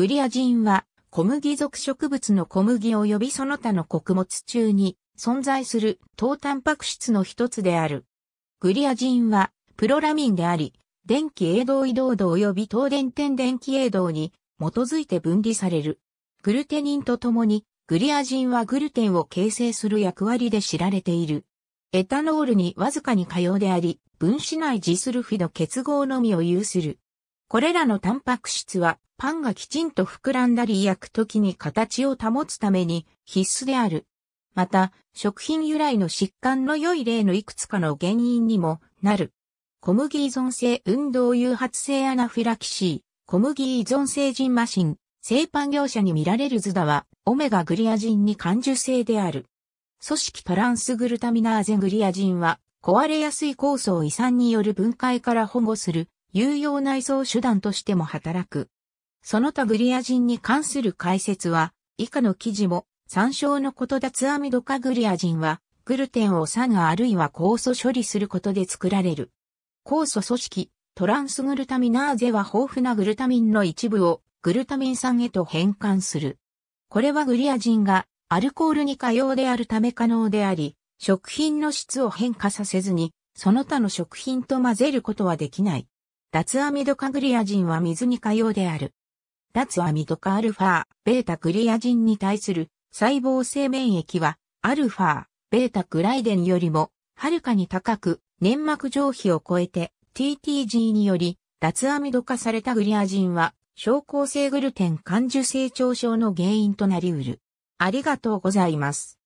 グリア人は小麦属植物の小麦及びその他の穀物中に存在する糖タンパク質の一つである。グリア人はプロラミンであり、電気栄動移動度及び糖電点電気栄動に基づいて分離される。グルテニンとともに、グリア人はグルテンを形成する役割で知られている。エタノールにわずかに可用であり、分子内ジスルフィド結合のみを有する。これらのタンパク質はパンがきちんと膨らんだり焼くときに形を保つために必須である。また、食品由来の疾患の良い例のいくつかの原因にもなる。小麦依存性運動誘発性アナフィラキシー、小麦依存性人麻マシン、製パン業者に見られる図だは、オメガグリアジンに感受性である。組織トランスグルタミナーゼグリアジンは、壊れやすい酵素を遺産による分解から保護する有用内装手段としても働く。その他グリア人に関する解説は、以下の記事も参照のことだツアミドカグリア人は、グルテンを酸があるいは酵素処理することで作られる。酵素組織、トランスグルタミナーゼは豊富なグルタミンの一部をグルタミン酸へと変換する。これはグリア人がアルコールに可用であるため可能であり、食品の質を変化させずに、その他の食品と混ぜることはできない。脱アミドカグリア人は水に可用である。脱アミドカアルファ、ベータグリア人に対する細胞性免疫は、アルファ、ベータグライデンよりも、はるかに高く、粘膜上皮を超えて、TTG により、脱アミド化されたグリア人は、症候性グルテン感受性腸症の原因となりうる。ありがとうございます。